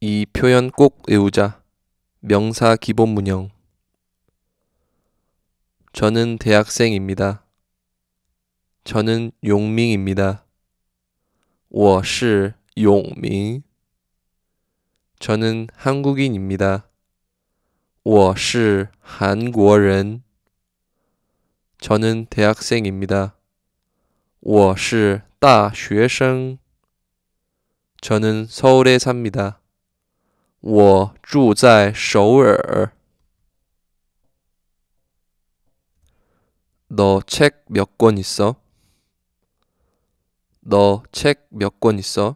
이 표현 꼭 외우자. 명사 기본 문형. 저는 대학생입니다. 저는 용민입니다. 我是 용민. 저는 한국인입니다. 我是 한국인. 저는 대학생입니다. 我是大学生. 저는 서울에 삽니다. 我住在首尔。너 책 몇 권 있어? 너 책 몇 권 있어?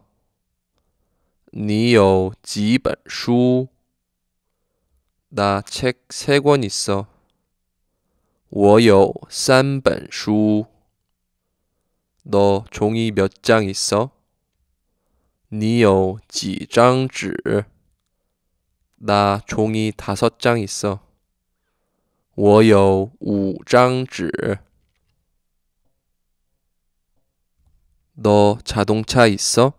你有几本书?나책 세 권 있어. 我有三本书.너 종이 몇 장 있어? 你有几张纸?나 종이 다섯 장 있어. 我有五张纸.너 자동차 있어?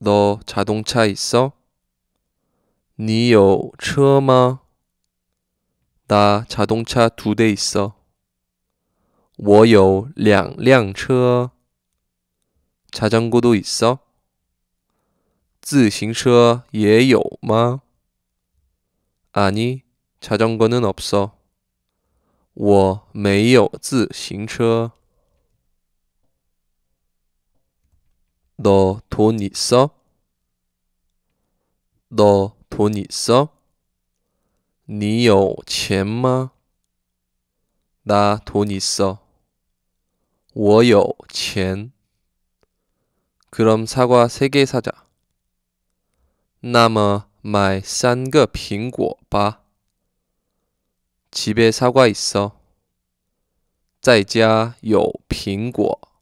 너 자동차 있어? 你有车吗?나 자동차 두 대 있어. 我有两辆车. 자전거도 있어? 自行车也有吗？ 아니, 자전거는 없어. 我没有自行车.너돈 있어? 너 돈 있어? 你有钱吗?나돈 있어. 我有钱. 그럼 사과 3개 사자. 那么买三个苹果吧，区别超过一少。在家有苹果。